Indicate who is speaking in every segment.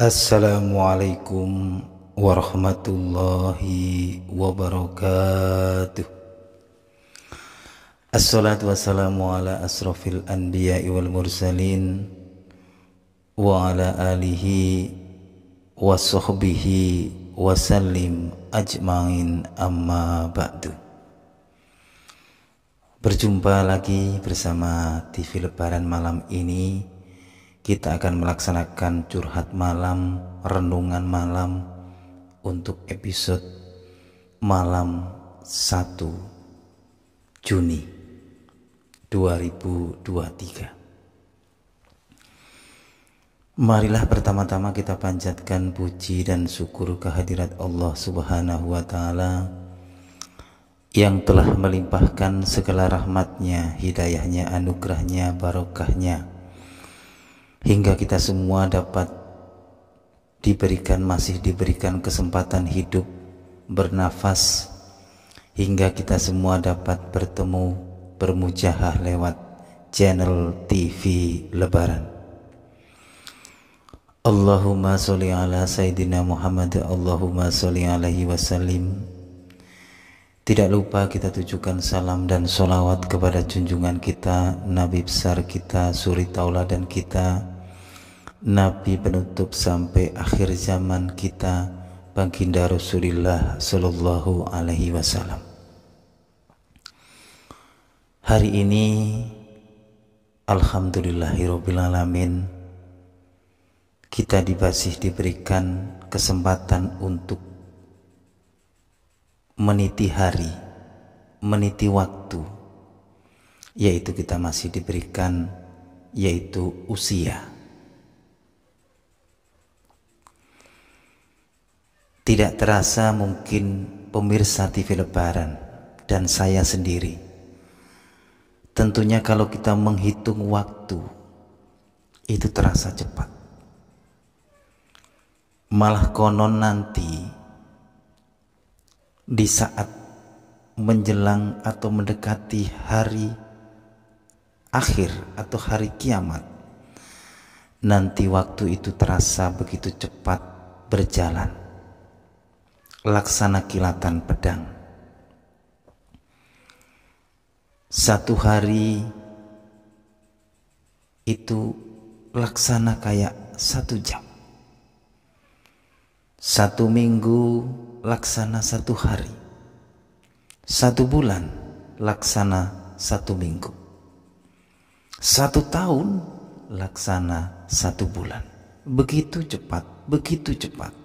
Speaker 1: Assalamualaikum warahmatullahi wabarakatuh Assalatu wassalamu ala asrafil anbiya wal mursalin Wa ala alihi wa sahbihi wa salim ajmain amma ba'du Berjumpa lagi bersama TV Lebaran malam ini kita akan melaksanakan curhat malam, renungan malam untuk episode malam 1 Juni 2023. Marilah pertama-tama kita panjatkan puji dan syukur kehadirat Allah Subhanahu wa taala yang telah melimpahkan segala rahmatnya, hidayahnya, anugerahnya, barokahnya hingga kita semua dapat diberikan masih diberikan kesempatan hidup bernafas hingga kita semua dapat bertemu bermujahah lewat channel TV Lebaran. Allahumma sholli ala Sayyidina Muhammad Allahumma sholli alaihi wasallim Tidak lupa kita tujukan salam dan solawat kepada junjungan kita Nabi besar kita, suri tauladan kita Nabi penutup sampai akhir zaman kita baginda Rasulullah Sallallahu Alaihi Wasallam. Hari ini Alhamdulillahirobbilalamin kita dibasih diberikan kesempatan untuk meniti hari, meniti waktu, yaitu kita masih diberikan yaitu usia. Tidak terasa mungkin pemirsa TV Lebaran dan saya sendiri. Tentunya kalau kita menghitung waktu, itu terasa cepat. Malah konon nanti di saat menjelang atau mendekati hari akhir atau hari kiamat, nanti waktu itu terasa begitu cepat berjalan laksana kilatan pedang. Satu hari itu laksana kayak satu jam. Satu minggu laksana satu hari. Satu bulan laksana satu minggu. Satu tahun laksana satu bulan. Begitu cepat, begitu cepat.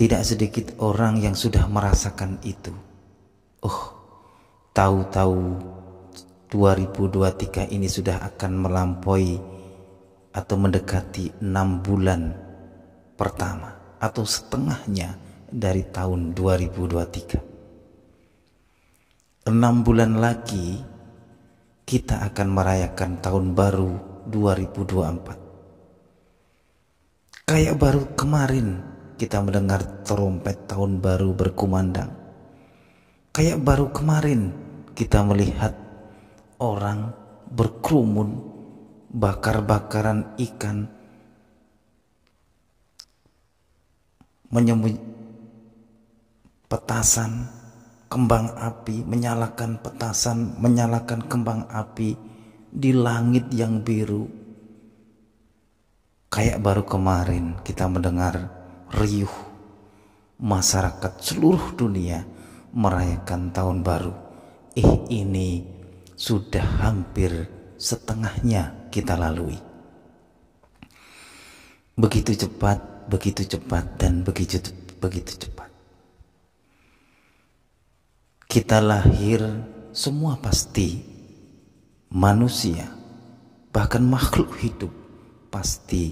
Speaker 1: Tidak sedikit orang yang sudah merasakan itu. Oh, tahu-tahu 2023 ini sudah akan melampaui atau mendekati enam bulan pertama atau setengahnya dari tahun 2023. Enam bulan lagi kita akan merayakan tahun baru 2024. Kayak baru kemarin kita mendengar trompet tahun baru berkumandang. Kayak baru kemarin kita melihat orang berkerumun bakar-bakaran ikan menyembunyi petasan kembang api menyalakan petasan menyalakan kembang api di langit yang biru kayak baru kemarin kita mendengar riuh masyarakat seluruh dunia merayakan tahun baru. Eh ini sudah hampir setengahnya kita lalui. Begitu cepat, begitu cepat dan begitu begitu cepat. Kita lahir semua pasti manusia bahkan makhluk hidup pasti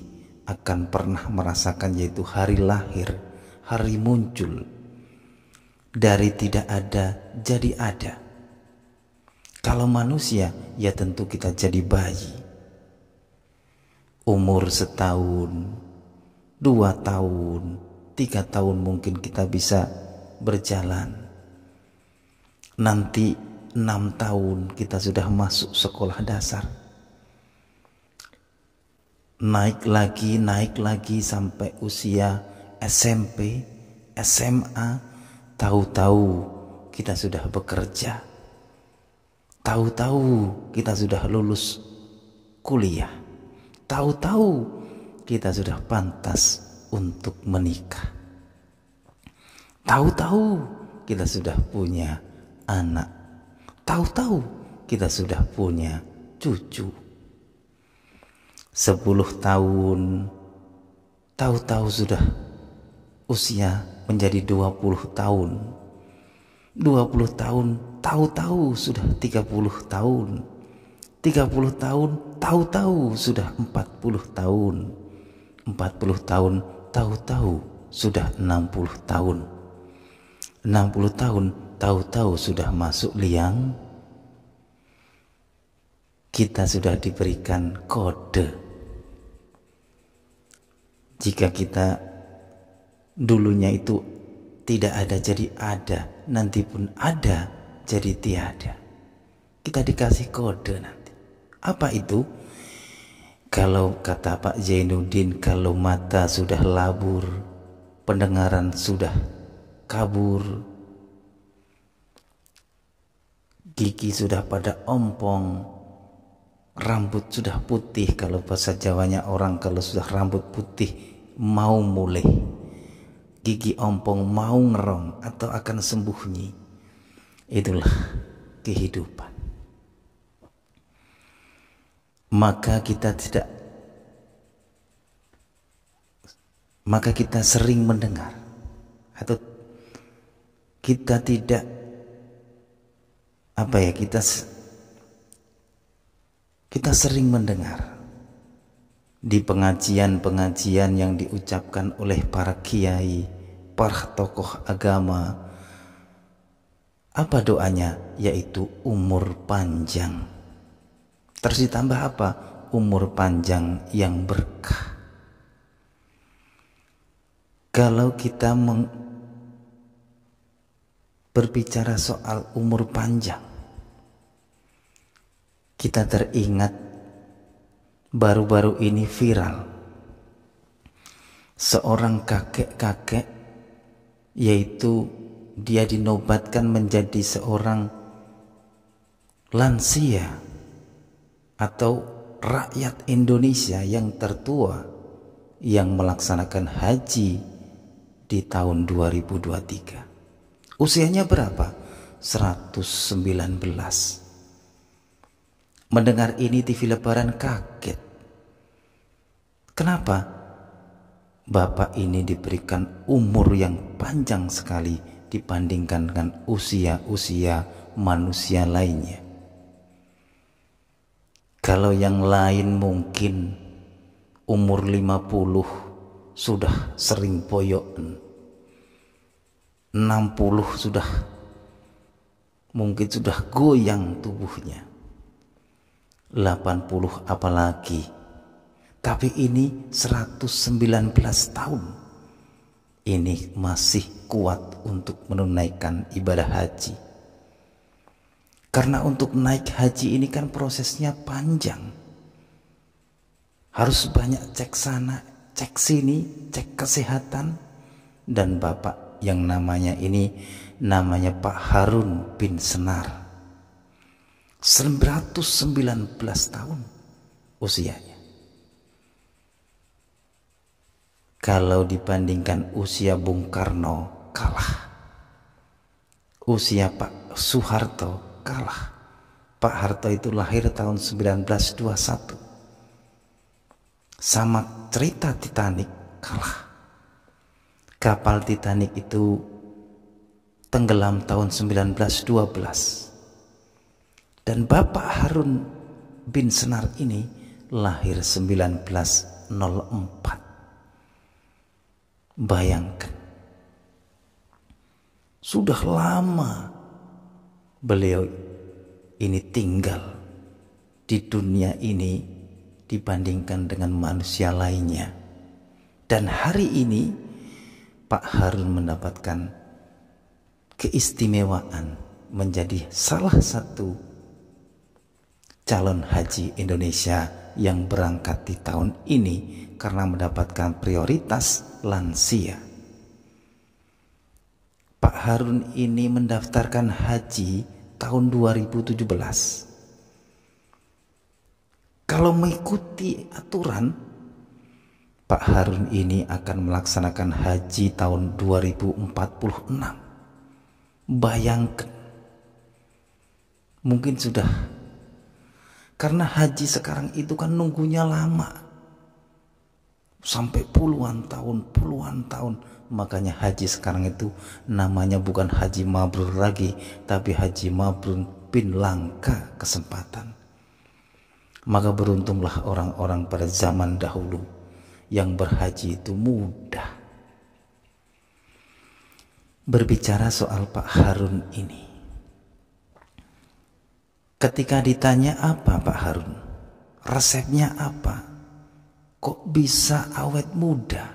Speaker 1: akan pernah merasakan yaitu hari lahir, hari muncul. Dari tidak ada jadi ada. Kalau manusia ya tentu kita jadi bayi. Umur setahun, dua tahun, tiga tahun mungkin kita bisa berjalan. Nanti enam tahun kita sudah masuk sekolah dasar naik lagi, naik lagi sampai usia SMP, SMA, tahu-tahu kita sudah bekerja. Tahu-tahu kita sudah lulus kuliah. Tahu-tahu kita sudah pantas untuk menikah. Tahu-tahu kita sudah punya anak. Tahu-tahu kita sudah punya cucu sepuluh tahun tahu-tahu sudah usia menjadi dua puluh tahun dua puluh tahun tahu-tahu sudah tiga puluh tahun tiga puluh tahun tahu-tahu sudah empat puluh tahun empat puluh tahun tahu-tahu sudah enam puluh tahun enam puluh tahun tahu-tahu sudah masuk liang kita sudah diberikan kode jika kita dulunya itu tidak ada jadi ada, nanti pun ada jadi tiada. Kita dikasih kode nanti. Apa itu? Kalau kata Pak Zainuddin, kalau mata sudah labur, pendengaran sudah kabur, gigi sudah pada ompong, rambut sudah putih kalau bahasa Jawanya orang kalau sudah rambut putih mau mulai gigi ompong mau ngerong atau akan sembuhnya itulah kehidupan maka kita tidak maka kita sering mendengar atau kita tidak apa ya kita kita sering mendengar di pengajian-pengajian yang diucapkan oleh para kiai, para tokoh agama. Apa doanya? Yaitu umur panjang. Terus ditambah apa? Umur panjang yang berkah. Kalau kita berbicara soal umur panjang, kita teringat baru-baru ini viral seorang kakek-kakek yaitu dia dinobatkan menjadi seorang lansia atau rakyat Indonesia yang tertua yang melaksanakan haji di tahun 2023. Usianya berapa? 119. Mendengar ini TV lebaran kaget. Kenapa? Bapak ini diberikan umur yang panjang sekali dibandingkan dengan usia-usia manusia lainnya. Kalau yang lain mungkin umur 50 sudah sering enam 60 sudah mungkin sudah goyang tubuhnya. 80 apalagi tapi ini 119 tahun ini masih kuat untuk menunaikan ibadah haji karena untuk naik haji ini kan prosesnya panjang harus banyak cek sana cek sini cek kesehatan dan bapak yang namanya ini namanya Pak Harun bin Senar 119 tahun usianya. Kalau dibandingkan usia Bung Karno kalah. Usia Pak Soeharto kalah. Pak Harto itu lahir tahun 1921. Sama cerita Titanic kalah. Kapal Titanic itu tenggelam tahun 1912 dan Bapak Harun bin Senar ini lahir 1904. Bayangkan. Sudah lama beliau ini tinggal di dunia ini dibandingkan dengan manusia lainnya. Dan hari ini Pak Harun mendapatkan keistimewaan menjadi salah satu calon haji Indonesia yang berangkat di tahun ini karena mendapatkan prioritas lansia. Pak Harun ini mendaftarkan haji tahun 2017. Kalau mengikuti aturan, Pak Harun ini akan melaksanakan haji tahun 2046. Bayangkan, mungkin sudah karena haji sekarang itu kan nunggunya lama. Sampai puluhan tahun, puluhan tahun. Makanya haji sekarang itu namanya bukan haji mabrur lagi, tapi haji mabrur bin langka kesempatan. Maka beruntunglah orang-orang pada zaman dahulu yang berhaji itu mudah. Berbicara soal Pak Harun ini, Ketika ditanya apa Pak Harun? Resepnya apa? Kok bisa awet muda?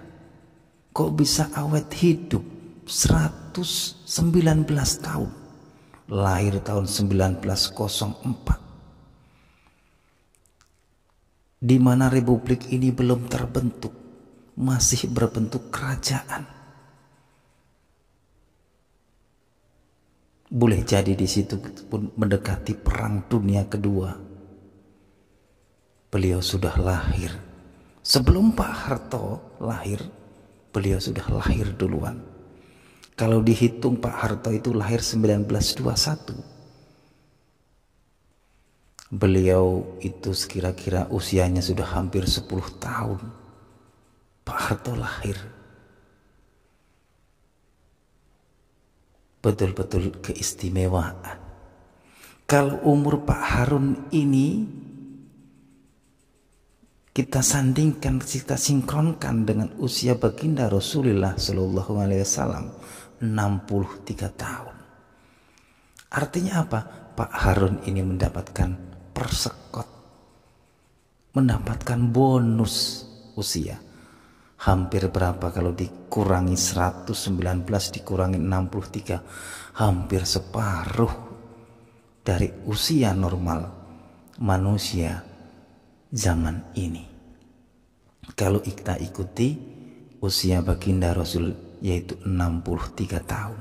Speaker 1: Kok bisa awet hidup 119 tahun? Lahir tahun 1904 di mana republik ini belum terbentuk, masih berbentuk kerajaan Boleh jadi di situ pun mendekati perang dunia kedua. Beliau sudah lahir. Sebelum Pak Harto lahir, beliau sudah lahir duluan. Kalau dihitung Pak Harto itu lahir 1921. Beliau itu sekira kira usianya sudah hampir 10 tahun. Pak Harto lahir betul-betul keistimewaan. Kalau umur Pak Harun ini kita sandingkan, kita sinkronkan dengan usia baginda Rasulullah Shallallahu Alaihi Wasallam 63 tahun. Artinya apa? Pak Harun ini mendapatkan persekot, mendapatkan bonus usia hampir berapa kalau dikurangi 119 dikurangi 63 hampir separuh dari usia normal manusia zaman ini kalau kita ikuti usia baginda Rasul yaitu 63 tahun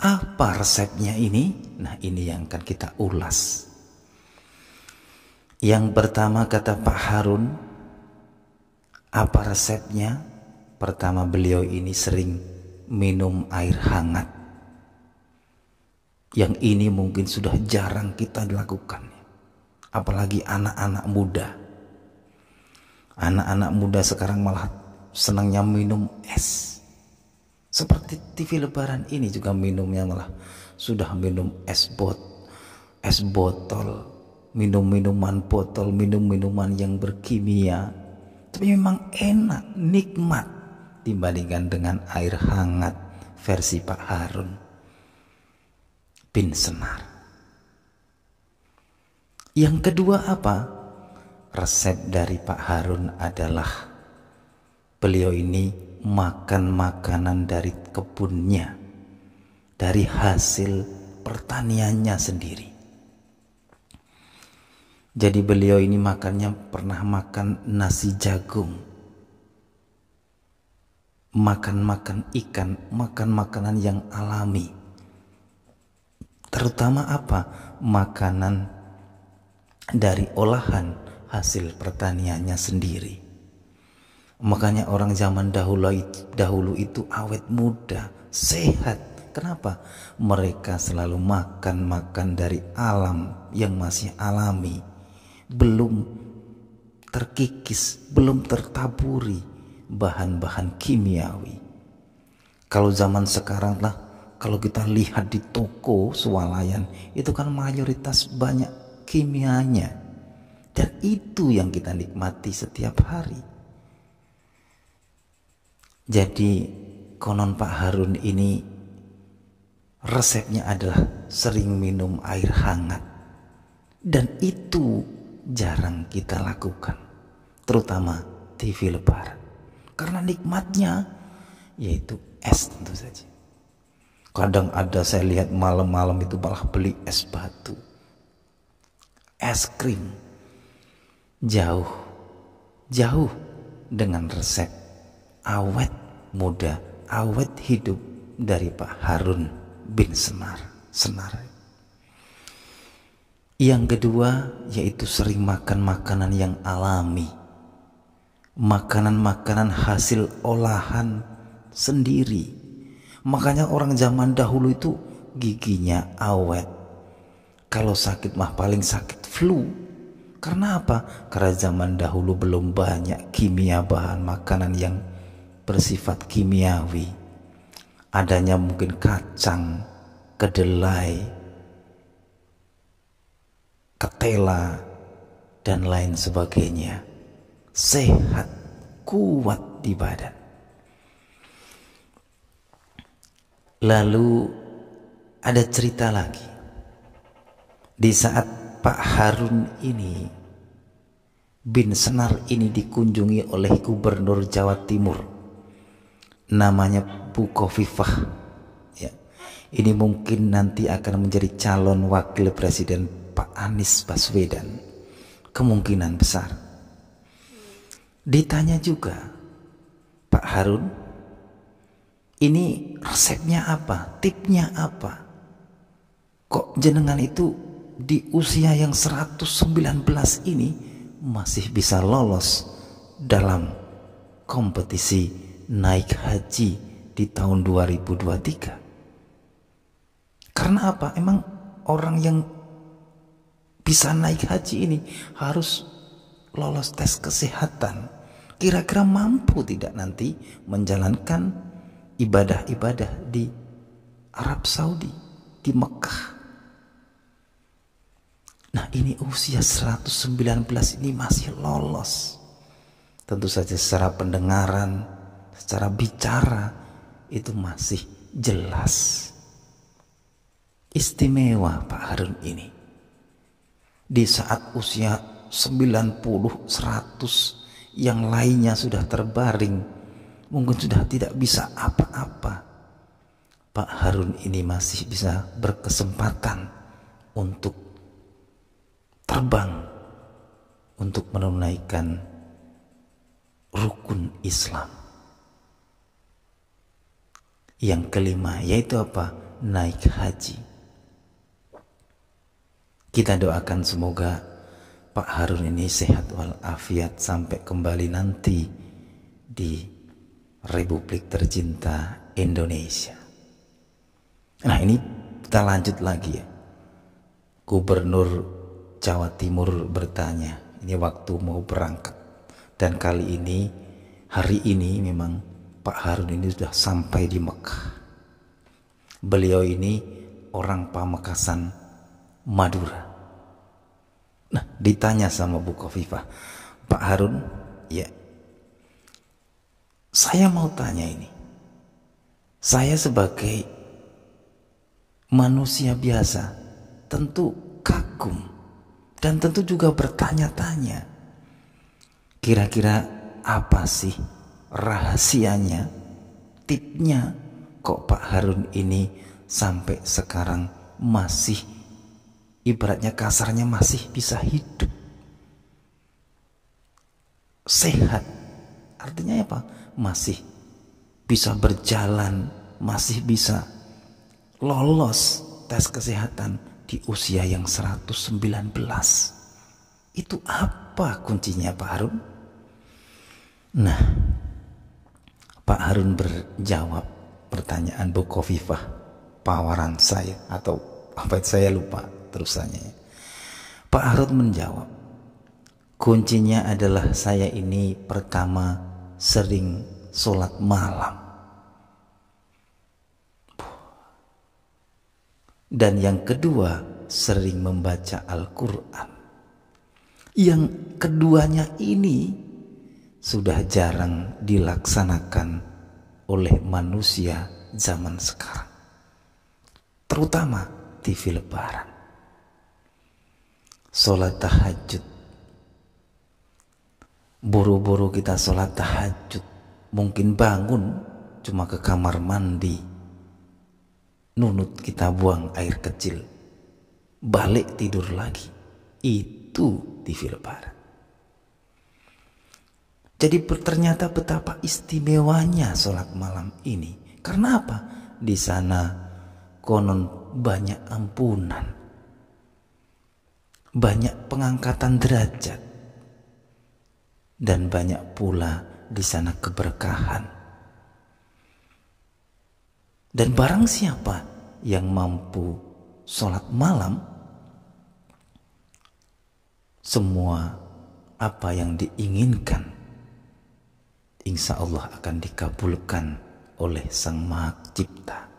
Speaker 1: apa resepnya ini? Nah ini yang akan kita ulas yang pertama kata Pak Harun apa resepnya? Pertama beliau ini sering minum air hangat. Yang ini mungkin sudah jarang kita lakukan. Apalagi anak-anak muda. Anak-anak muda sekarang malah senangnya minum es. Seperti TV lebaran ini juga minumnya malah sudah minum es bot, es botol, minum minuman botol, minum minuman yang berkimia, tapi memang enak, nikmat dibandingkan dengan air hangat versi Pak Harun bin Senar. Yang kedua apa? Resep dari Pak Harun adalah beliau ini makan makanan dari kebunnya, dari hasil pertaniannya sendiri. Jadi beliau ini makannya pernah makan nasi jagung. Makan-makan ikan, makan makanan yang alami. Terutama apa? Makanan dari olahan hasil pertaniannya sendiri. Makanya orang zaman dahulu dahulu itu awet muda, sehat. Kenapa? Mereka selalu makan-makan dari alam yang masih alami belum terkikis, belum tertaburi bahan-bahan kimiawi. Kalau zaman sekarang lah, kalau kita lihat di toko swalayan, itu kan mayoritas banyak kimianya. Dan itu yang kita nikmati setiap hari. Jadi konon Pak Harun ini resepnya adalah sering minum air hangat. Dan itu jarang kita lakukan, terutama TV lebaran. Karena nikmatnya yaitu es tentu saja. Kadang ada saya lihat malam-malam itu malah beli es batu. Es krim. Jauh. Jauh dengan resep awet muda, awet hidup dari Pak Harun bin Senar. Senar yang kedua yaitu sering makan makanan yang alami. Makanan-makanan hasil olahan sendiri. Makanya orang zaman dahulu itu giginya awet. Kalau sakit mah paling sakit flu. Karena apa? Karena zaman dahulu belum banyak kimia bahan makanan yang bersifat kimiawi. Adanya mungkin kacang, kedelai, ketela, dan lain sebagainya. Sehat, kuat di badan. Lalu ada cerita lagi. Di saat Pak Harun ini bin Senar ini dikunjungi oleh Gubernur Jawa Timur namanya kofifah ya. ini mungkin nanti akan menjadi calon wakil presiden Pak Anies Baswedan kemungkinan besar. Ditanya juga, Pak Harun, ini resepnya apa? Tipnya apa? Kok jenengan itu di usia yang 119 ini masih bisa lolos dalam kompetisi naik haji di tahun 2023? Karena apa? Emang orang yang bisa naik haji ini harus lolos tes kesehatan. Kira-kira mampu tidak nanti menjalankan ibadah-ibadah di Arab Saudi, di Mekah. Nah ini usia 119 ini masih lolos. Tentu saja secara pendengaran, secara bicara itu masih jelas. Istimewa Pak Harun ini di saat usia 90 100 yang lainnya sudah terbaring mungkin sudah tidak bisa apa-apa Pak Harun ini masih bisa berkesempatan untuk terbang untuk menunaikan rukun Islam. Yang kelima yaitu apa? Naik haji. Kita doakan semoga Pak Harun ini sehat walafiat sampai kembali nanti di Republik tercinta Indonesia. Nah ini kita lanjut lagi ya. Gubernur Jawa Timur bertanya, ini waktu mau berangkat. Dan kali ini, hari ini memang Pak Harun ini sudah sampai di Mekah. Beliau ini orang Pamekasan Madura. Nah, ditanya sama Bu Kofifa, Pak Harun, ya, saya mau tanya ini. Saya sebagai manusia biasa tentu kagum dan tentu juga bertanya-tanya. Kira-kira apa sih rahasianya, tipnya kok Pak Harun ini sampai sekarang masih ibaratnya kasarnya masih bisa hidup sehat artinya apa masih bisa berjalan masih bisa lolos tes kesehatan di usia yang 119 itu apa kuncinya Pak Harun nah Pak Harun berjawab pertanyaan Bu Kofifah pawaran saya atau apa saya lupa terusannya. Pak Harut menjawab, kuncinya adalah saya ini pertama sering sholat malam. Dan yang kedua sering membaca Al-Quran. Yang keduanya ini sudah jarang dilaksanakan oleh manusia zaman sekarang. Terutama TV lebaran sholat tahajud buru-buru kita sholat tahajud mungkin bangun cuma ke kamar mandi nunut kita buang air kecil balik tidur lagi itu TV filbar jadi ternyata betapa istimewanya sholat malam ini karena apa di sana konon banyak ampunan banyak pengangkatan derajat dan banyak pula di sana keberkahan. Dan barang siapa yang mampu sholat malam, semua apa yang diinginkan, insya Allah akan dikabulkan oleh Sang Maha Cipta.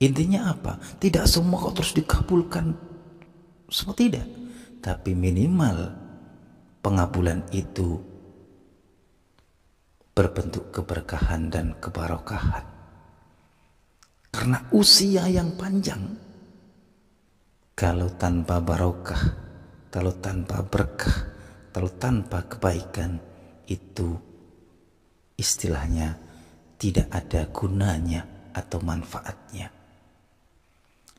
Speaker 1: Intinya apa? Tidak semua kok terus dikabulkan. Semua tidak. Tapi minimal pengabulan itu berbentuk keberkahan dan kebarokahan. Karena usia yang panjang, kalau tanpa barokah, kalau tanpa berkah, kalau tanpa kebaikan, itu istilahnya tidak ada gunanya atau manfaatnya.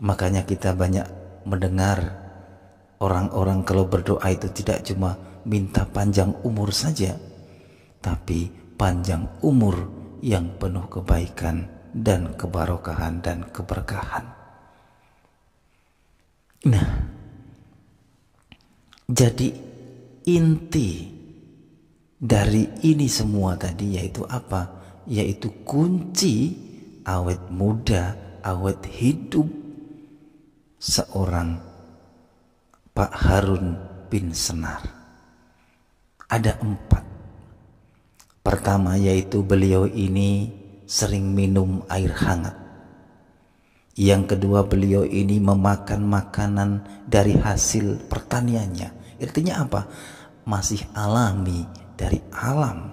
Speaker 1: Makanya kita banyak mendengar orang-orang kalau berdoa itu tidak cuma minta panjang umur saja, tapi panjang umur yang penuh kebaikan dan kebarokahan dan keberkahan. Nah, jadi inti dari ini semua tadi yaitu apa? Yaitu kunci awet muda, awet hidup seorang Pak Harun bin Senar. Ada empat. Pertama yaitu beliau ini sering minum air hangat. Yang kedua beliau ini memakan makanan dari hasil pertaniannya. Artinya apa? Masih alami dari alam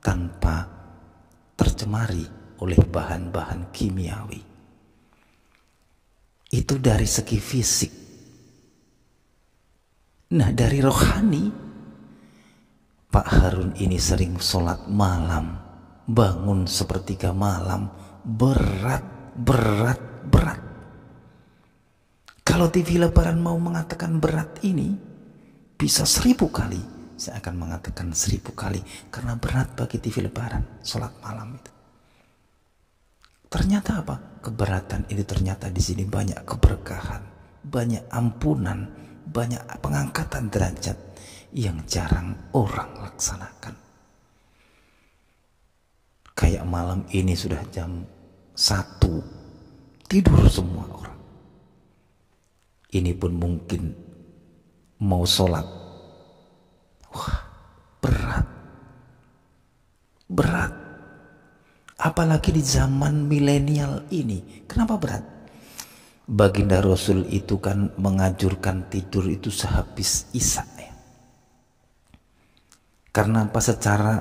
Speaker 1: tanpa tercemari oleh bahan-bahan kimiawi. Itu dari segi fisik. Nah dari rohani, Pak Harun ini sering sholat malam, bangun sepertiga malam, berat, berat, berat. Kalau TV lebaran mau mengatakan berat ini, bisa seribu kali. Saya akan mengatakan seribu kali, karena berat bagi TV lebaran, sholat malam itu. Ternyata apa? Keberatan ini ternyata di sini banyak keberkahan, banyak ampunan, banyak pengangkatan derajat yang jarang orang laksanakan. Kayak malam ini sudah jam satu, tidur semua orang. Ini pun mungkin mau sholat. Wah, berat. Berat apalagi di zaman milenial ini. Kenapa berat? Baginda Rasul itu kan mengajurkan tidur itu sehabis Isya. Ya. Karena apa secara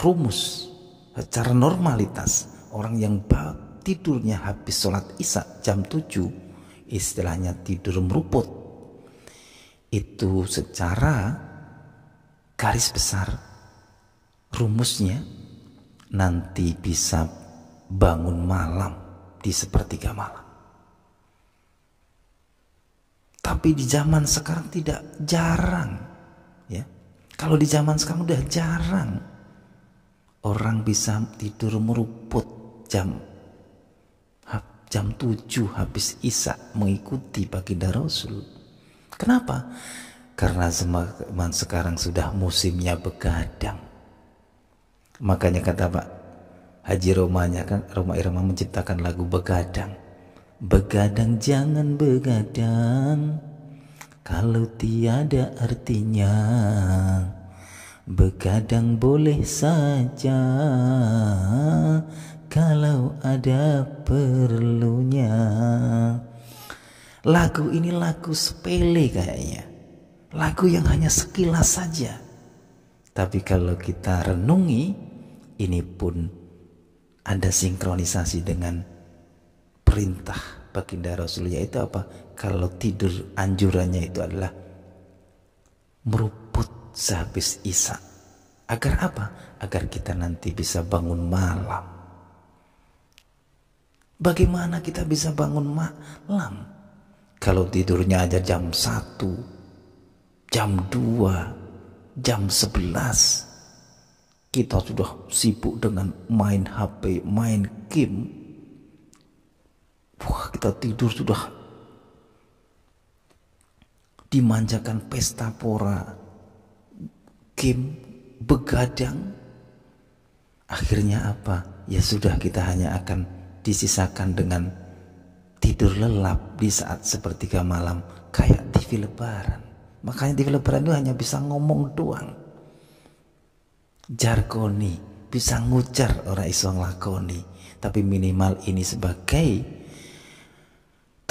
Speaker 1: rumus, secara normalitas orang yang tidurnya habis sholat Isya jam 7 istilahnya tidur meruput itu secara garis besar rumusnya nanti bisa bangun malam di sepertiga malam. Tapi di zaman sekarang tidak jarang ya. Kalau di zaman sekarang udah jarang orang bisa tidur meruput jam jam 7 habis Isya mengikuti baginda Rasul. Kenapa? Karena zaman sekarang sudah musimnya begadang. Makanya kata Pak Haji Romanya kan Roma Irama menciptakan lagu Begadang. Begadang jangan begadang kalau tiada artinya. Begadang boleh saja kalau ada perlunya. Lagu ini lagu sepele kayaknya. Lagu yang hanya sekilas saja. Tapi kalau kita renungi, ini pun ada sinkronisasi dengan perintah baginda Rasul yaitu apa? Kalau tidur anjurannya itu adalah meruput sehabis isak. Agar apa? Agar kita nanti bisa bangun malam. Bagaimana kita bisa bangun malam? Kalau tidurnya aja jam 1, jam 2, jam 11 kita sudah sibuk dengan main HP, main game. Wah, kita tidur sudah dimanjakan pesta pora, game, begadang. Akhirnya apa? Ya sudah kita hanya akan disisakan dengan tidur lelap di saat sepertiga malam kayak TV lebaran. Makanya TV lebaran itu hanya bisa ngomong doang jargoni bisa ngucar orang iso nglakoni tapi minimal ini sebagai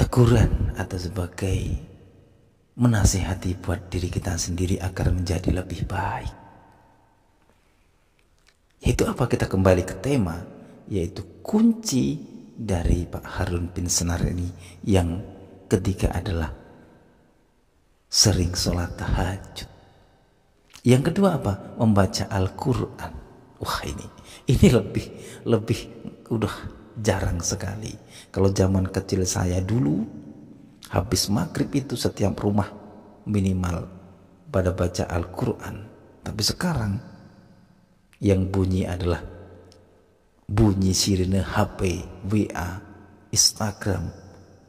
Speaker 1: teguran atau sebagai menasihati buat diri kita sendiri agar menjadi lebih baik Itu apa kita kembali ke tema yaitu kunci dari Pak Harun bin Senar ini yang ketiga adalah sering sholat tahajud yang kedua apa? Membaca Al-Qur'an. Wah, ini ini lebih lebih udah jarang sekali. Kalau zaman kecil saya dulu habis maghrib itu setiap rumah minimal pada baca Al-Qur'an. Tapi sekarang yang bunyi adalah bunyi sirine HP, WA, Instagram,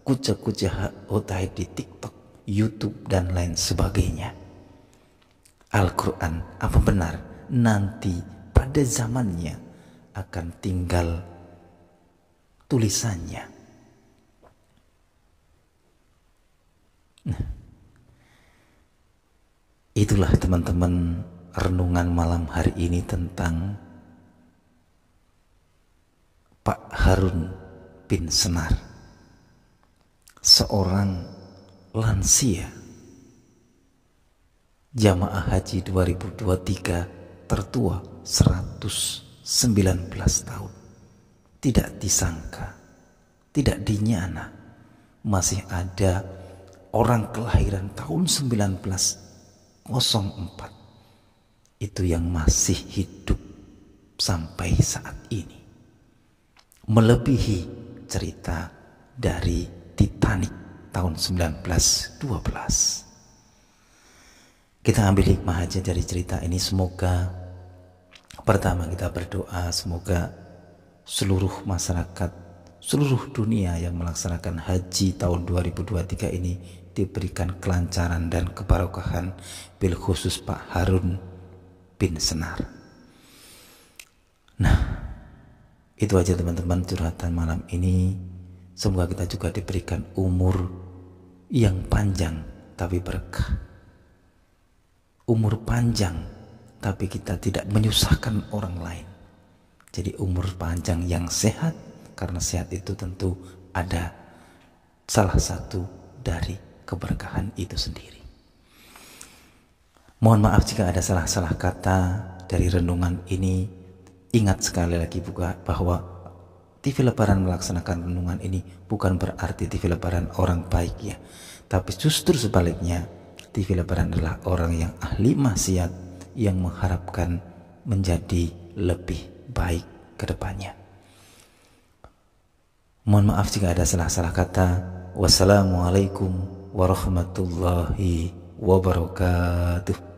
Speaker 1: kucek kucek otak di TikTok, YouTube dan lain sebagainya. Al-Quran apa benar nanti pada zamannya akan tinggal tulisannya. Nah, itulah teman-teman renungan malam hari ini tentang Pak Harun bin Senar, seorang lansia Jamaah Haji 2023 tertua 119 tahun. Tidak disangka, tidak dinyana, masih ada orang kelahiran tahun 1904. Itu yang masih hidup sampai saat ini. Melebihi cerita dari Titanic tahun 1912 kita ambil hikmah aja dari cerita ini semoga pertama kita berdoa semoga seluruh masyarakat seluruh dunia yang melaksanakan haji tahun 2023 ini diberikan kelancaran dan kebarokahan bil khusus Pak Harun bin Senar nah itu aja teman-teman curhatan malam ini semoga kita juga diberikan umur yang panjang tapi berkah umur panjang tapi kita tidak menyusahkan orang lain. Jadi umur panjang yang sehat karena sehat itu tentu ada salah satu dari keberkahan itu sendiri. Mohon maaf jika ada salah-salah kata dari renungan ini. Ingat sekali lagi buka bahwa TV Lebaran melaksanakan renungan ini bukan berarti TV Lebaran orang baik ya, tapi justru sebaliknya Berarti kelebaran adalah orang yang ahli maksiat yang mengharapkan menjadi lebih baik ke depannya. Mohon maaf jika ada salah-salah kata. Wassalamualaikum warahmatullahi wabarakatuh.